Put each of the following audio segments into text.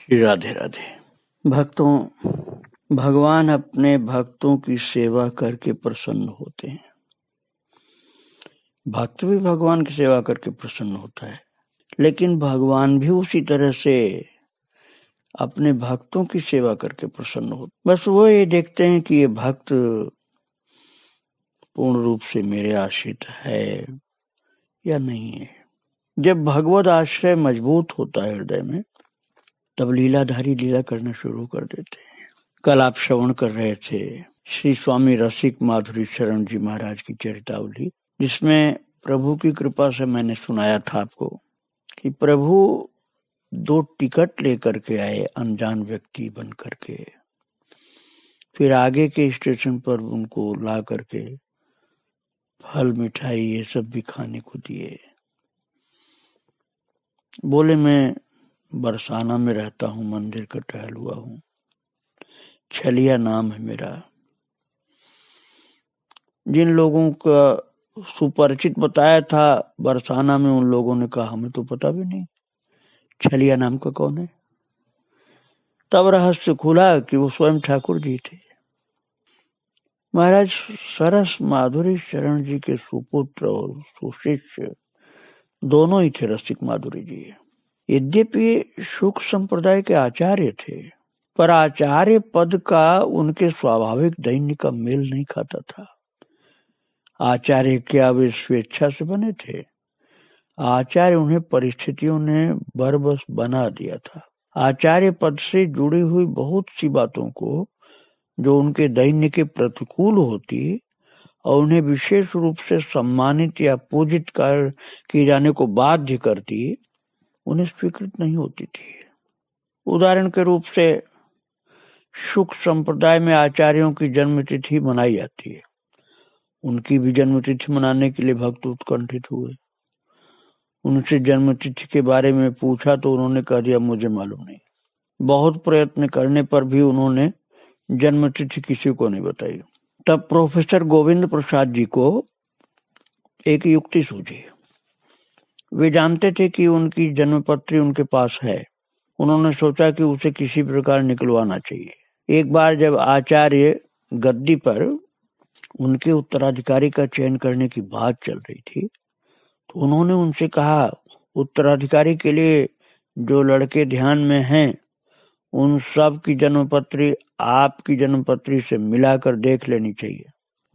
श्री राधे राधे भक्तों भगवान अपने भक्तों की सेवा करके प्रसन्न होते हैं भक्त भी भगवान की सेवा करके प्रसन्न होता है लेकिन भगवान भी उसी तरह से अपने भक्तों की सेवा करके प्रसन्न होते बस वो ये देखते हैं कि ये भक्त पूर्ण रूप से मेरे आश्रित है या नहीं है जब भगवत आश्रय मजबूत होता है हृदय में तब लीलाधारी लीला करना शुरू कर देते हैं कल आप श्रवण कर रहे थे श्री स्वामी रसिक माधुरी शरण जी महाराज की चरितावली जिसमें प्रभु की कृपा से मैंने सुनाया था आपको कि प्रभु दो टिकट लेकर के आए अनजान व्यक्ति बन करके फिर आगे के स्टेशन पर उनको ला करके फल मिठाई ये सब भी खाने को दिए बोले मैं बरसाना में रहता हूँ मंदिर का टहल हुआ हूँ छलिया नाम है मेरा जिन लोगों का सुपरिचित बताया था बरसाना में उन लोगों ने कहा हमें तो पता भी नहीं छलिया नाम का कौन है तब रहस्य खुला कि वो स्वयं ठाकुर जी थे महाराज सरस माधुरी शरण जी के सुपुत्र और सुशिष्य दोनों ही थे रसिक माधुरी जी यद्यपि सुख संप्रदाय के आचार्य थे पर आचार्य पद का उनके स्वाभाविक दैन्य का मेल नहीं खाता था आचार्य क्या वे स्वेच्छा से बने थे आचार्य उन्हें परिस्थितियों ने बरबस बना दिया था आचार्य पद से जुड़ी हुई बहुत सी बातों को जो उनके दैन्य के प्रतिकूल होती और उन्हें विशेष रूप से सम्मानित या पूजित कर किए जाने को बाध्य करती उन्हें स्वीकृत नहीं होती थी उदाहरण के रूप से सुख संप्रदाय में आचार्यों की जन्मतिथि मनाई जाती है उनकी भी जन्मतिथि मनाने के लिए भक्त उत्कंठित हुए उनसे जन्मतिथि के बारे में पूछा तो उन्होंने कह दिया मुझे मालूम नहीं बहुत प्रयत्न करने पर भी उन्होंने जन्मतिथि किसी को नहीं बताई तब प्रोफेसर गोविंद प्रसाद जी को एक युक्ति सूझी वे जानते थे कि उनकी जन्मपत्री उनके पास है उन्होंने सोचा कि उसे किसी प्रकार निकलवाना चाहिए एक बार जब आचार्य गद्दी पर उनके उत्तराधिकारी का चयन करने की बात चल रही थी तो उन्होंने उनसे कहा उत्तराधिकारी के लिए जो लड़के ध्यान में हैं उन सब की जन्मपत्री आपकी जन्मपत्री से मिलाकर देख लेनी चाहिए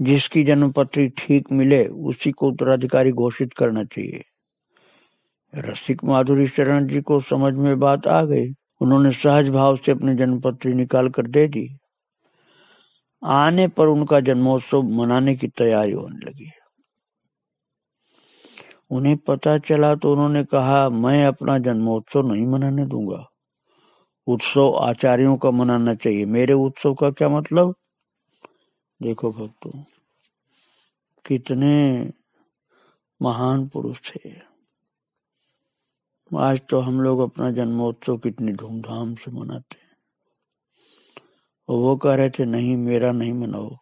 जिसकी जन्मपत्री ठीक मिले उसी को उत्तराधिकारी घोषित करना चाहिए रसिक माधुरी शरण जी को समझ में बात आ गई उन्होंने सहज भाव से अपनी जन्मपत्री निकाल कर दे दी आने पर उनका जन्मोत्सव मनाने की तैयारी होने लगी उन्हें पता चला तो उन्होंने कहा मैं अपना जन्मोत्सव नहीं मनाने दूंगा उत्सव आचार्यों का मनाना चाहिए मेरे उत्सव का क्या मतलब देखो भक्तों कितने महान पुरुष थे आज तो हम लोग अपना जन्मोत्सव कितनी धूमधाम से मनाते हैं और वो कह रहे थे नहीं मेरा नहीं मनाओ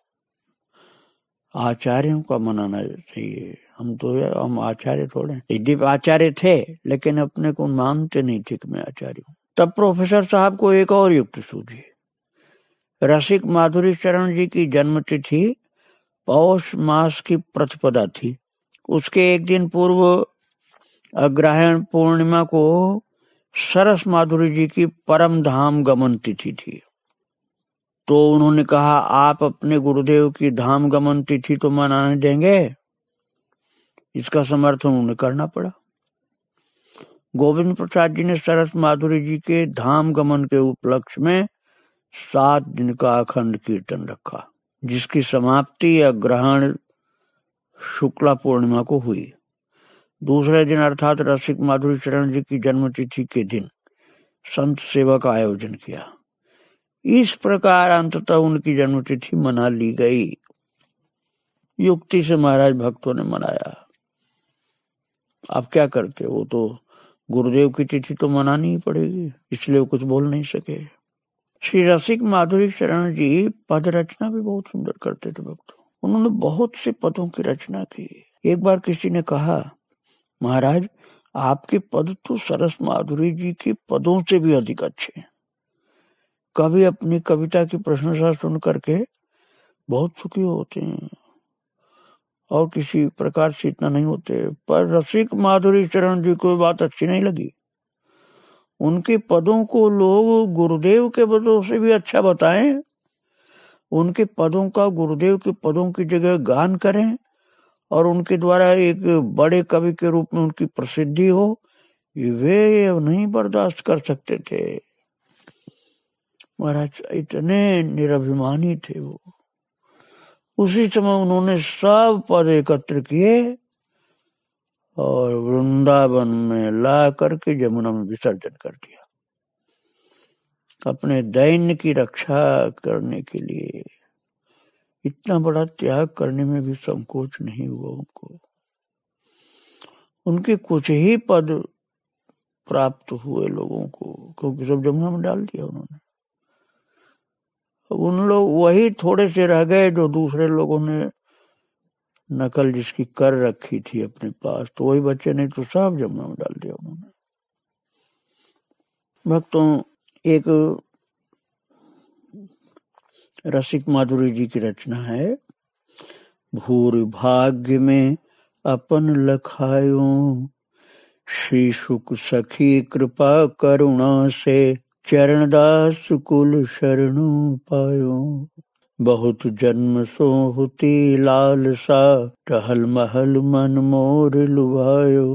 आचार्यों का मनाना चाहिए हम तो हम आचार्य थोड़े यदि आचार्य थे लेकिन अपने को मानते नहीं थे कि मैं आचार्य हूं तब प्रोफेसर साहब को एक और युक्त सूझी रसिक माधुरी चरण जी की जन्मतिथि पौष मास की प्रतिपदा थी उसके एक दिन पूर्व अग्रहण पूर्णिमा को सरस माधुरी जी की परम धाम गमन तिथि थी तो उन्होंने कहा आप अपने गुरुदेव की धाम गमन तिथि तो मनाने देंगे इसका समर्थन उन्हें करना पड़ा गोविंद प्रसाद जी ने सरस माधुरी जी के धाम गमन के उपलक्ष्य में सात दिन का अखंड कीर्तन रखा जिसकी समाप्ति या ग्रहण शुक्ला पूर्णिमा को हुई दूसरे दिन अर्थात रसिक माधुरी चरण जी की जन्मतिथि के दिन संत सेवा का आयोजन किया इस प्रकार अंततः उनकी जन्मतिथि मना ली गई युक्ति से महाराज भक्तों ने मनाया आप क्या करते वो तो गुरुदेव की तिथि तो मनानी ही पड़ेगी इसलिए वो कुछ बोल नहीं सके श्री रसिक माधुरी चरण जी पद रचना भी बहुत सुंदर करते थे भक्तों उन्होंने बहुत से पदों की रचना की एक बार किसी ने कहा महाराज आपके पद तो सरस माधुरी जी के पदों से भी अधिक अच्छे हैं कवि अपनी कविता की प्रशंसा सुन करके बहुत सुखी होते हैं और किसी प्रकार से इतना नहीं होते पर रसिक माधुरी चरण जी को बात अच्छी नहीं लगी उनके पदों को लोग गुरुदेव के पदों से भी अच्छा बताएं उनके पदों का गुरुदेव के पदों की जगह गान करें और उनके द्वारा एक बड़े कवि के रूप में उनकी प्रसिद्धि हो वे नहीं बर्दाश्त कर सकते थे महाराज इतने निराभिमानी थे वो उसी समय उन्होंने सब पद एकत्र किए और वृंदावन में ला करके जमुना में विसर्जन कर दिया अपने दैन्य की रक्षा करने के लिए इतना बड़ा त्याग करने में भी संकोच नहीं हुआ उनको उनके कुछ ही पद प्राप्त हुए लोगों को क्योंकि सब जमुना में डाल दिया उन्होंने उन लोग वही थोड़े से रह गए जो दूसरे लोगों ने नकल जिसकी कर रखी थी अपने पास तो वही बच्चे ने तो साफ जमुना में डाल दिया उन्होंने भक्तों एक रसिक माधुरी जी की रचना है भूर भाग्य में अपन लखायो श्री सुख सखी कृपा करुणा से चरण दास कुल शरण पायो बहुत जन्म सो होती सा टहल महल मन मोर लुभायो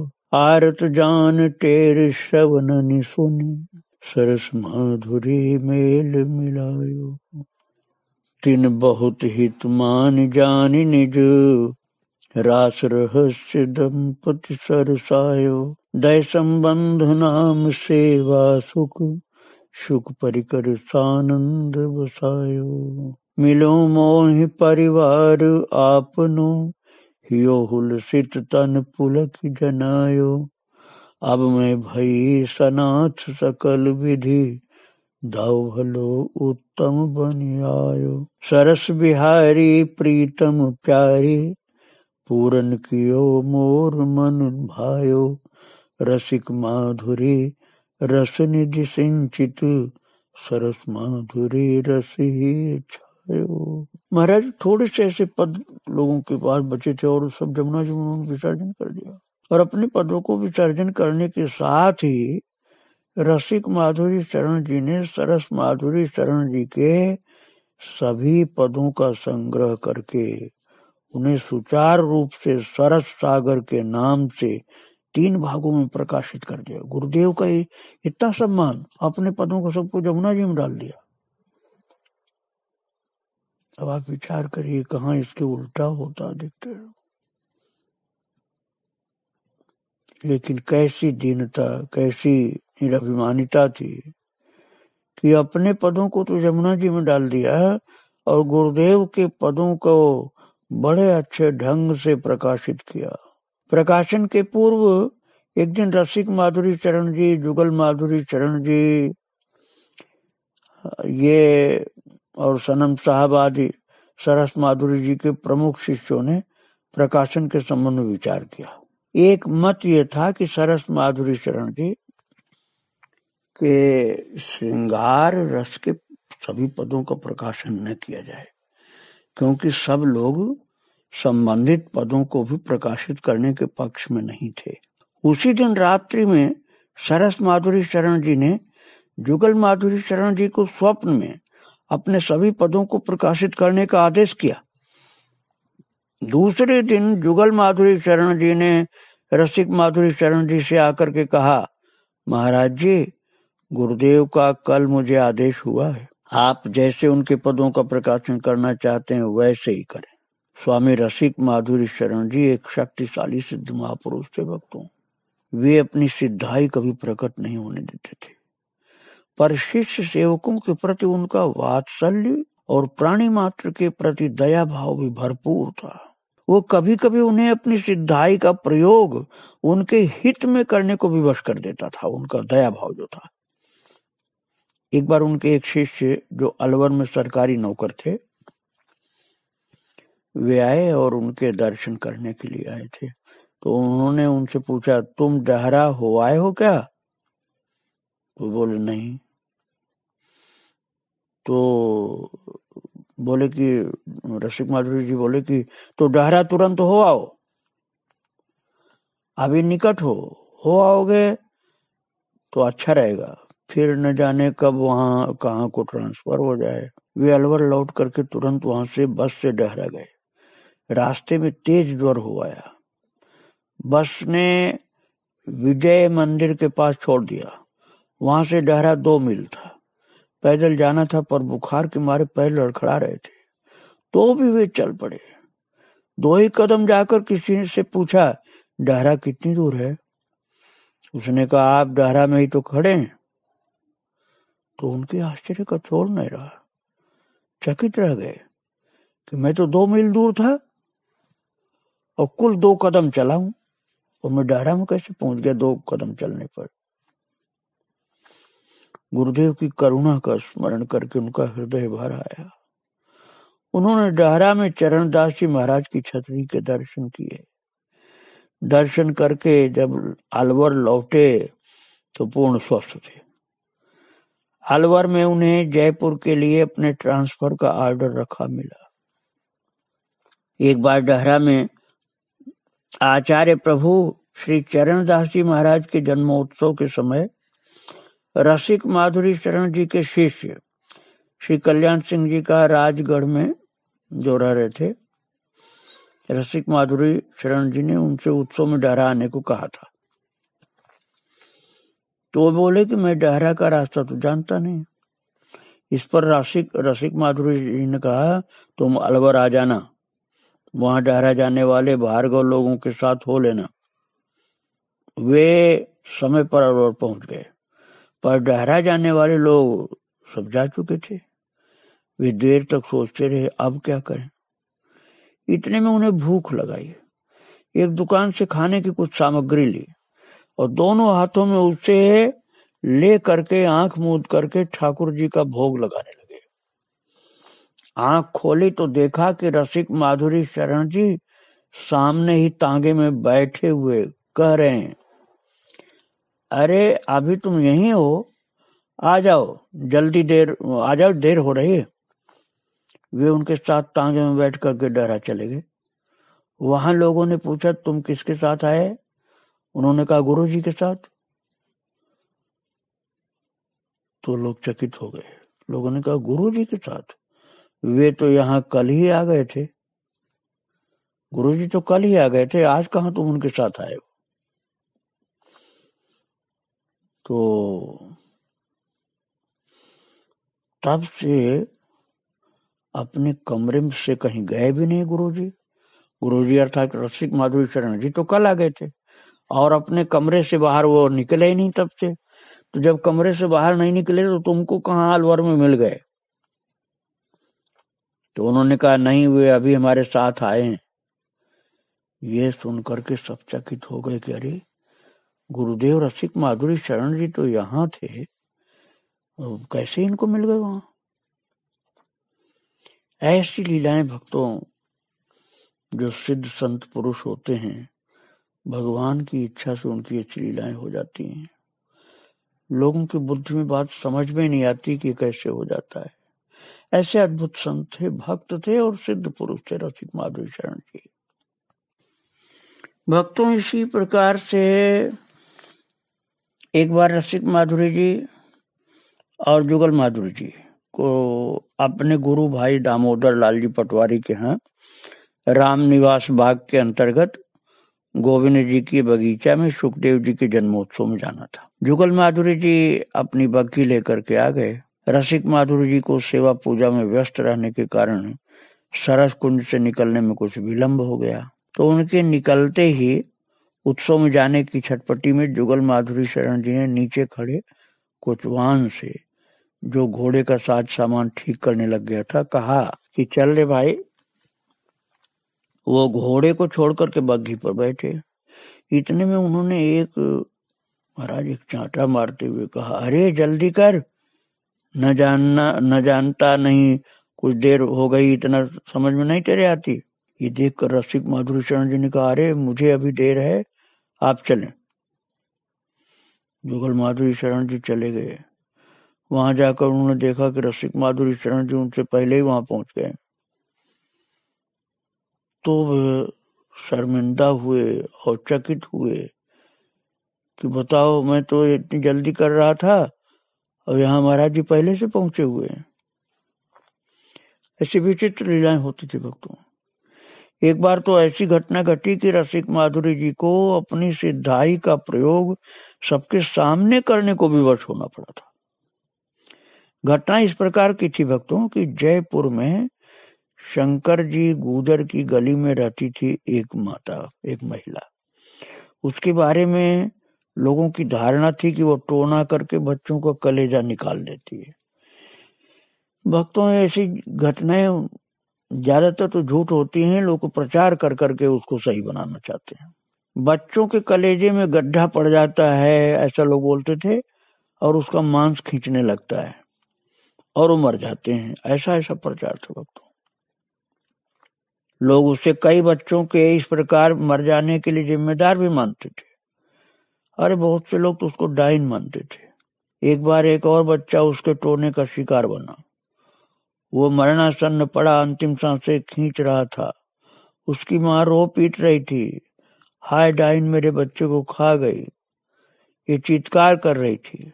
आरत जान तेर शवन सुनी सरस माधुरी मेल मिलायो तिन बहुत हित मान जान निज रास रहस्य दंपति सरसायो दय संबंध नाम सेवा सुख सुख परिकर सानंद बसायो मिलो मोहि परिवार आपनो हियो हुलसित तन पुलक जनायो अब मैं भई सनाथ सकल विधि दाऊ भलो उत्तम बनियायो सरस बिहारी प्रीतम प्यारी पूरन कियो मोर मन भायो रसिक माधुरी रस निधि सिंचित सरस माधुरी रस ही छायो महाराज थोड़े से ऐसे पद लोगों के पास बचे थे और सब जमुना जी उन्होंने विसर्जन कर दिया और अपने पदों को विसर्जन करने के साथ ही रसिक माधुरी शरण जी ने सरस माधुरी शरण जी के सभी पदों का संग्रह करके उन्हें सुचार रूप से सरस सागर के नाम से तीन भागों में प्रकाशित कर दिया गुरुदेव का इतना सम्मान अपने पदों को सबको जमुना जी में डाल दिया अब आप विचार करिए कहा इसके उल्टा होता देखते लेकिन कैसी दीनता कैसी निराभिमानिता थी कि अपने पदों को तो यमुना जी में डाल दिया है और गुरुदेव के पदों को बड़े अच्छे ढंग से प्रकाशित किया प्रकाशन के पूर्व एक दिन रसिक माधुरी चरण जी जुगल माधुरी चरण जी ये और सनम साहब आदि सरस माधुरी जी के प्रमुख शिष्यों ने प्रकाशन के संबंध में विचार किया एक मत ये था कि सरस माधुरी चरण जी के श्रृंगार रस के सभी पदों का प्रकाशन न किया जाए क्योंकि सब लोग संबंधित पदों को भी प्रकाशित करने के पक्ष में नहीं थे उसी दिन रात्रि में सरस माधुरी शरण जी ने जुगल माधुरी शरण जी को स्वप्न में अपने सभी पदों को प्रकाशित करने का आदेश किया दूसरे दिन जुगल माधुरी शरण जी ने रसिक माधुरी शरण जी से आकर के कहा महाराज जी गुरुदेव का कल मुझे आदेश हुआ है आप जैसे उनके पदों का प्रकाशन करना चाहते हैं वैसे ही करें स्वामी रसिक माधुरी शरण जी एक शक्तिशाली सिद्ध महापुरुष थे भक्तों वे अपनी सिद्धाई कभी प्रकट नहीं होने देते थे पर शिष्य सेवकों के प्रति उनका वात्सल्य और प्राणी मात्र के प्रति दया भाव भी भरपूर था वो कभी कभी उन्हें अपनी सिद्धाई का प्रयोग उनके हित में करने को विवश कर देता था उनका दया भाव जो था एक बार उनके एक शिष्य जो अलवर में सरकारी नौकर थे वे आए और उनके दर्शन करने के लिए आए थे तो उन्होंने उनसे पूछा तुम डहरा हो आए हो क्या तो बोले नहीं तो बोले कि रसिक माधुरी जी बोले कि तो डहरा तुरंत हो आओ अभी निकट हो हो आओगे तो अच्छा रहेगा फिर न जाने कब वहाँ कहाँ को ट्रांसफर हो जाए वे अलवर लौट करके तुरंत वहां से बस से डहरा गए रास्ते में तेज ज्वर हो आया बस ने विजय मंदिर के पास छोड़ दिया वहां से डहरा दो मील था पैदल जाना था पर बुखार के मारे पैर लड़खड़ा रहे थे तो भी वे चल पड़े दो ही कदम जाकर किसी ने से पूछा डहरा कितनी दूर है उसने कहा आप डहरा में ही तो खड़े हैं तो उनके आश्चर्य का छोड़ नहीं रहा चकित रह गए कि मैं तो दो मील दूर था और कुल दो कदम चला हूं और मैं डहरा में कैसे पहुंच गया दो कदम चलने पर गुरुदेव की करुणा का स्मरण करके उनका हृदय भर आया उन्होंने डहरा में चरणदास जी महाराज की छतरी के दर्शन किए दर्शन करके जब अलवर लौटे तो पूर्ण स्वस्थ थे अलवर में उन्हें जयपुर के लिए अपने ट्रांसफर का ऑर्डर रखा मिला एक बार डहरा में आचार्य प्रभु श्री चरणदास जी महाराज के जन्मोत्सव के समय रसिक माधुरी शरण जी के शिष्य श्री कल्याण सिंह जी का राजगढ़ में जो रह रहे थे रसिक माधुरी शरण जी ने उनसे उत्सव में डहरा आने को कहा था तो वो बोले कि मैं डहरा का रास्ता तो जानता नहीं इस पर रसिक रसिक माधुरी जी ने कहा तुम अलवर आ जाना वहां डहरा जाने वाले भार्गव लोगों के साथ हो लेना वे समय पर अलवर पहुंच गए पर डहरा जाने वाले लोग सब जा चुके थे वे देर तक सोचते रहे अब क्या करें इतने में उन्हें भूख लगाई एक दुकान से खाने की कुछ सामग्री ली और दोनों हाथों में उसे ले करके आंख मूद करके ठाकुर जी का भोग लगाने लगे आंख खोली तो देखा कि रसिक माधुरी शरण जी सामने ही तांगे में बैठे हुए कह रहे हैं अरे अभी तुम यहीं हो आ जाओ जल्दी देर आ जाओ देर हो रही है वे उनके साथ तांगे में बैठ करके डरा चले गए वहां लोगों ने पूछा तुम किसके साथ आए उन्होंने कहा गुरु जी के साथ तो लोग चकित हो गए लोगों ने कहा गुरु जी के साथ वे तो यहाँ कल ही आ गए थे गुरु जी तो कल ही आ गए थे आज कहा तुम उनके साथ आए हो तो तब से अपने कमरे में से कहीं गए भी नहीं गुरु जी गुरु जी अर्थात रसिक माधुरी शरण जी तो कल आ गए थे और अपने कमरे से बाहर वो निकले ही नहीं तब से तो जब कमरे से बाहर नहीं निकले तो तुमको कहा अलवर में मिल गए तो उन्होंने कहा नहीं वे अभी हमारे साथ आए हैं ये सुनकर के सब चकित हो गए कि अरे गुरुदेव रसिक माधुरी शरण जी तो यहाँ थे कैसे इनको मिल गए वहां ऐसी लीलाएं भक्तों जो सिद्ध संत पुरुष होते हैं भगवान की इच्छा से उनकी अच्छी लीलाएं हो जाती हैं लोगों की बुद्धि में बात समझ में नहीं आती कि कैसे हो जाता है ऐसे अद्भुत संत थे भक्त थे और सिद्ध पुरुष थे रसिक माधुरी शरण जी भक्तों इसी प्रकार से एक बार रसिक माधुरी जी और जुगल माधुरी जी को अपने गुरु भाई दामोदर लाल जी पटवारी के यहाँ राम निवास बाग के अंतर्गत गोविंद जी के बगीचा में सुखदेव जी के जन्मोत्सव में जाना था जुगल माधुरी जी अपनी बग्घी लेकर के आ गए रसिक माधुरी जी को सेवा पूजा में व्यस्त रहने के कारण सरस कुंज से निकलने में कुछ विलंब हो गया तो उनके निकलते ही उत्सव में जाने की छटपटी में जुगल माधुरी शरण जी ने नीचे खड़े कुछ वाहन से जो घोड़े का साज सामान ठीक करने लग गया था कहा कि चल रे भाई वो घोड़े को छोड़ करके बग्घी पर बैठे इतने में उन्होंने एक महाराज एक चाटा मारते हुए कहा अरे जल्दी कर न जानना न जानता नहीं कुछ देर हो गई इतना समझ में नहीं तेरे आती ये देखकर रसिक माधुरी शरण जी ने कहा अरे मुझे अभी देर है आप चलें जुगल माधुरी शरण जी चले गए वहां जाकर उन्होंने देखा कि रसिक माधुरी शरण जी उनसे पहले ही वहां पहुंच गए तो वे शर्मिंदा हुए और चकित हुए कि बताओ मैं तो इतनी जल्दी कर रहा था और यहाँ महाराज जी पहले से पहुंचे हुए हैं ऐसी विचित्र लीलाएं होती थी भक्तों एक बार तो ऐसी घटना घटी कि रसिक माधुरी जी को अपनी सिद्धाई का प्रयोग सबके सामने करने को विवश होना पड़ा था घटना इस प्रकार की थी भक्तों कि जयपुर में शंकर जी गुजर की गली में रहती थी एक माता एक महिला उसके बारे में लोगों की धारणा थी कि वो टोना करके बच्चों का कलेजा निकाल देती है भक्तों ऐसी घटनाएं ज्यादातर तो झूठ होती हैं लोग प्रचार कर करके उसको सही बनाना चाहते हैं बच्चों के कलेजे में गड्ढा पड़ जाता है ऐसा लोग बोलते थे और उसका मांस खींचने लगता है और वो मर जाते हैं ऐसा ऐसा प्रचार था भक्तों लोग उससे कई बच्चों के इस प्रकार मर जाने के लिए जिम्मेदार भी मानते थे अरे बहुत से लोग तो उसको डाइन मानते थे एक बार एक और बच्चा उसके टोने का शिकार बना वो मरणासन्न पड़ा अंतिम से खींच रहा था उसकी माँ रो पीट रही थी हाय डाइन मेरे बच्चे को खा गई ये चित्कार कर रही थी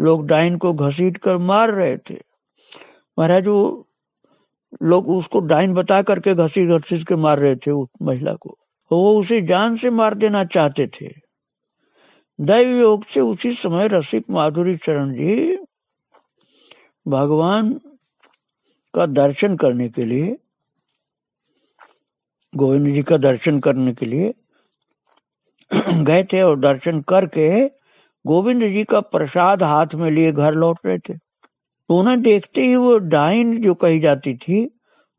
लोग डाइन को घसीट कर मार रहे थे महाराज वो लोग उसको डाइन बता करके घसी घसी के मार रहे थे उस महिला को तो वो उसे जान से मार देना चाहते थे दैव योग से उसी समय रसिक माधुरी चरण जी भगवान का दर्शन करने के लिए गोविंद जी का दर्शन करने के लिए गए थे और दर्शन करके गोविंद जी का प्रसाद हाथ में लिए घर लौट रहे थे तो उन्हें देखते ही वो डाइन जो कही जाती थी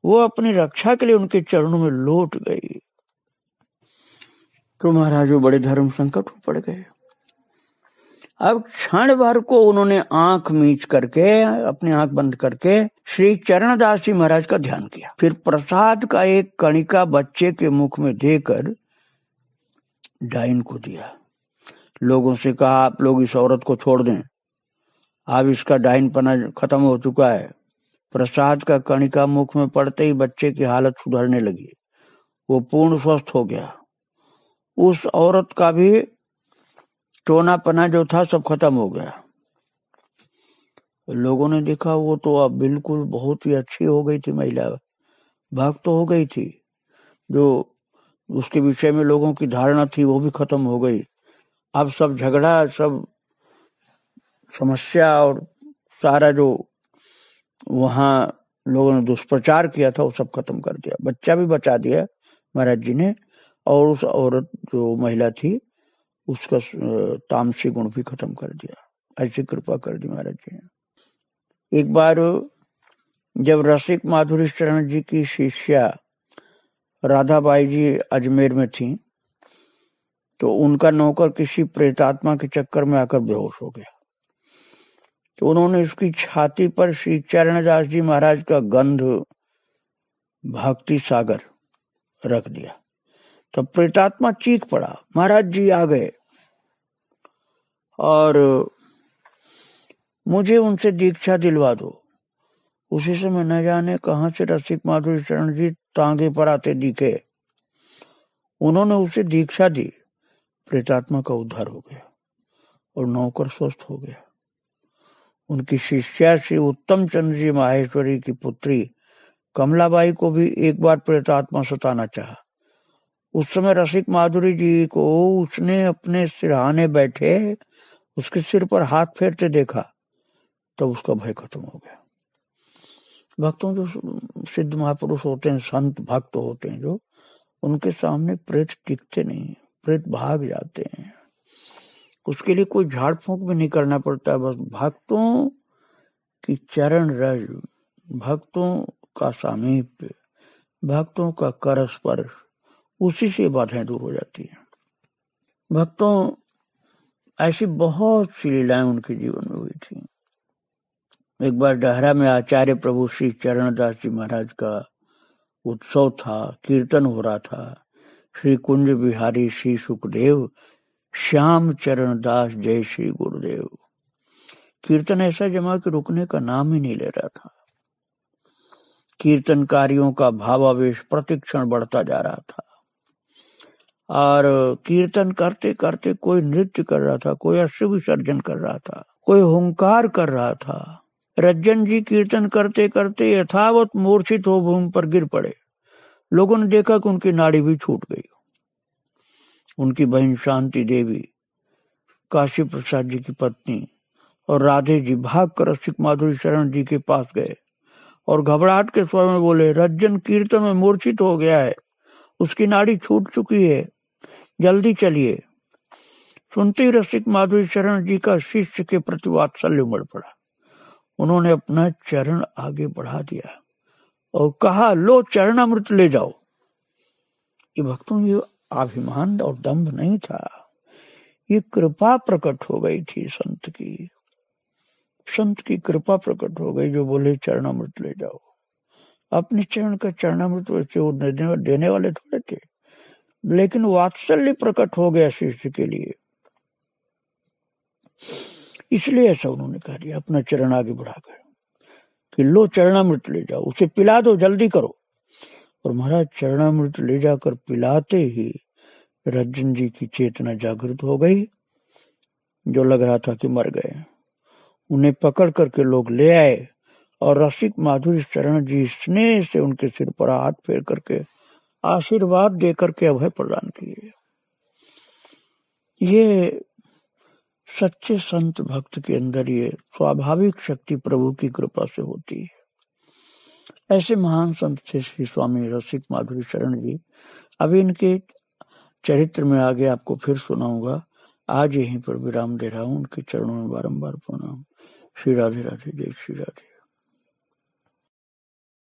वो अपनी रक्षा के लिए उनके चरणों में लौट गई तो महाराज वो बड़े धर्म संकट में पड़ गए अब क्षण भर को उन्होंने आंख मीच करके अपनी आंख बंद करके श्री चरणदास जी महाराज का ध्यान किया फिर प्रसाद का एक कणिका बच्चे के मुख में देकर डाइन को दिया लोगों से कहा आप लोग इस औरत को छोड़ दें अब इसका डाइन पना खत्म हो चुका है प्रसाद का कणिका मुख में पड़ते ही बच्चे की हालत सुधरने लगी वो पूर्ण स्वस्थ हो गया उस औरत का भी टोना पना जो था सब खत्म हो गया लोगों ने देखा वो तो अब बिल्कुल बहुत ही अच्छी हो गई थी महिला भक्त तो हो गई थी जो उसके विषय में लोगों की धारणा थी वो भी खत्म हो गई अब सब झगड़ा सब समस्या और सारा जो वहां लोगों ने दुष्प्रचार किया था वो सब खत्म कर दिया बच्चा भी बचा दिया महाराज जी ने और उस औरत जो महिला थी उसका तामसी गुण भी खत्म कर दिया ऐसी कृपा कर दी महाराज जी ने एक बार जब रसिक माधुरी शरण जी की शिष्या राधाबाई जी अजमेर में थी तो उनका नौकर किसी प्रेतात्मा के चक्कर में आकर बेहोश हो गया तो उन्होंने उसकी छाती पर श्री चरण दास जी महाराज का गंध भक्ति सागर रख दिया तो प्रेतात्मा चीख पड़ा महाराज जी आ गए और मुझे उनसे दीक्षा दिलवा दो उसी समय न जाने कहा से रसिक माधुरी चरण जी तांगे पर आते दिखे उन्होंने उसे दीक्षा दी प्रेतात्मा का उद्धार हो गया और नौकर स्वस्थ हो गया उनकी शिष्या श्री उत्तम चंद्र जी माहेश्वरी की पुत्री कमलाबाई को भी एक बार प्रेतात्मा सताना चाह उस समय रसिक माधुरी जी को उसने अपने सिरहाने बैठे उसके सिर पर हाथ फेरते देखा तब तो उसका भय खत्म हो गया भक्तों जो सिद्ध महापुरुष होते हैं संत भक्त होते हैं जो उनके सामने प्रेत टिकते नहीं प्रेत भाग जाते हैं उसके लिए कोई झाड़ फूंक भी नहीं करना पड़ता बस भक्तों की चरण रज भक्तों का सामीप्य भक्तों का कर स्पर्श उसी से बाधाएं दूर हो जाती हैं भक्तों ऐसी बहुत सी लीलाएं उनके जीवन में हुई थी एक बार डहरा में आचार्य प्रभु श्री चरणदास जी महाराज का उत्सव था कीर्तन हो रहा था श्री कुंज बिहारी श्री सुखदेव श्याम चरण दास जय श्री गुरुदेव कीर्तन ऐसा जमा के रुकने का नाम ही नहीं ले रहा था कीर्तनकारियों का भावावेश प्रतिक्षण बढ़ता जा रहा था और कीर्तन करते करते कोई नृत्य कर रहा था कोई अश्व विसर्जन कर रहा था कोई हुंकार कर रहा था रज्जन जी कीर्तन करते करते यथावत मूर्छित हो भूमि पर गिर पड़े लोगों ने देखा कि उनकी नाड़ी भी छूट गई उनकी बहन शांति देवी काशी प्रसाद जी की पत्नी और राधे जी भाग कर रसिक माधुरी शरण जी के पास गए और घबराहट के स्वर में बोले रज्जन कीर्तन में मूर्छित हो गया है उसकी नाड़ी छूट चुकी है जल्दी चलिए सुनते ही रसिक माधुरी शरण जी का शिष्य के प्रति वात्सल्य उमड़ पड़ा उन्होंने अपना चरण आगे बढ़ा दिया और कहा लो चरणामृत ले जाओ ये भक्तों ये अभिमान और दम्भ नहीं था ये कृपा प्रकट हो गई थी संत की संत की कृपा प्रकट हो गई जो बोले चरणामृत ले जाओ अपने चरण का चरणामृत देने, देने वाले थोड़े थे लेकिन वात्सल्य प्रकट हो गया शिष्य के लिए इसलिए ऐसा उन्होंने कह दिया अपना चरण आगे बढ़ाकर कि लो चरणामृत ले जाओ उसे पिला दो जल्दी करो और महाराज चरणामृत ले जाकर पिलाते ही रज्जन जी की चेतना जागृत हो गई जो लग रहा था कि मर गए उन्हें पकड़ करके लोग ले आए और रसिक माधुरी चरण जी स्नेह से उनके सिर पर हाथ फेर करके आशीर्वाद देकर के अभय प्रदान किए ये सच्चे संत भक्त के अंदर ये स्वाभाविक शक्ति प्रभु की कृपा से होती है ऐसे महान संत थे श्री स्वामी रसिक माधुरी शरण जी अभी इनके चरित्र में आगे आपको फिर सुनाऊंगा आज यहीं पर विराम दे रहा हूँ उनके चरणों में बारम्बार प्रणाम श्री राधे राधे जय श्री राधे